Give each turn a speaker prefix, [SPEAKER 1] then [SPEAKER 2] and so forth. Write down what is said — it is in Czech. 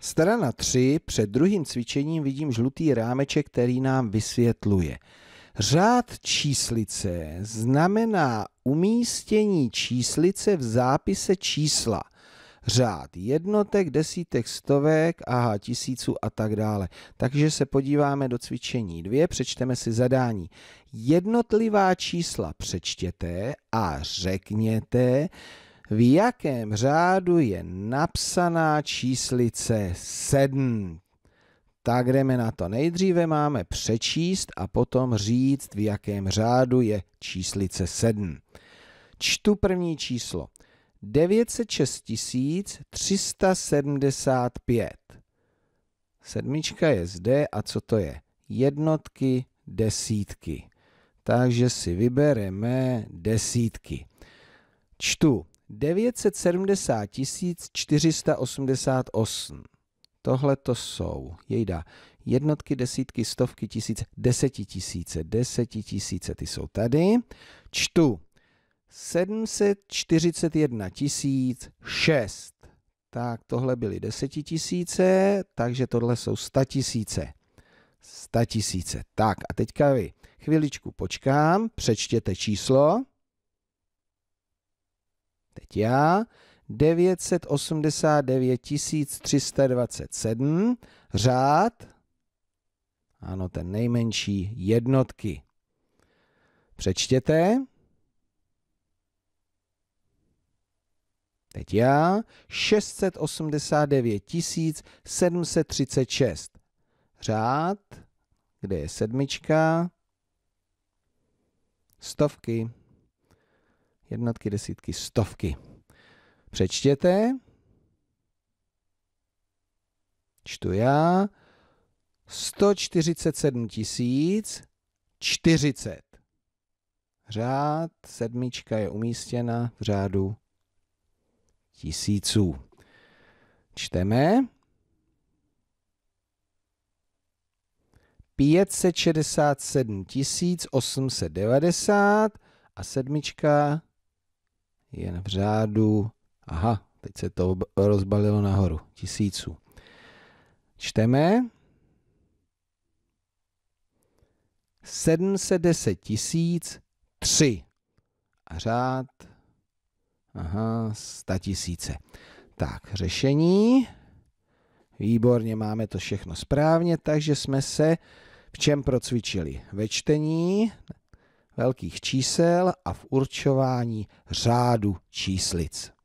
[SPEAKER 1] Strana 3, před druhým cvičením vidím žlutý rámeček, který nám vysvětluje. Řád číslice znamená umístění číslice v zápise čísla. Řád jednotek, desítek, stovek, aha, tisíců a tak dále. Takže se podíváme do cvičení 2, přečteme si zadání. Jednotlivá čísla přečtěte a řekněte, v jakém řádu je napsaná číslice 7. Tak jdeme na to. Nejdříve máme přečíst a potom říct, v jakém řádu je číslice 7. Čtu první číslo. 906 375. Sedmička je zde a co to je? Jednotky, desítky. Takže si vybereme desítky. Čtu 970 488. Tohle to jsou, jejda, jednotky, desítky, stovky, tisíc, desetitisíce, desetitisíce, ty jsou tady. Čtu 741 tisíc 6. Tak tohle byly desetitisíce, takže tohle jsou statisíce. Statisíce. Tak a teďka vy chviličku počkám, přečtěte číslo já 989 327 řád, ano, ten nejmenší jednotky. Přečtěte. Teď já 689 736 řád, kde je sedmička, stovky jednotky, desítky, stovky. Přečtěte. Čtu já. 147 tisíc 40. Řád sedmička je umístěna v řádu tisíců. Čteme. 567 890 a sedmička jen v řádu, aha, teď se to rozbalilo nahoru, tisíců. Čteme 710 tisíc 3 a řád aha, 100 tisíce. Tak, řešení. Výborně, máme to všechno správně, takže jsme se v čem procvičili? Ve čtení velkých čísel a v určování řádu číslic.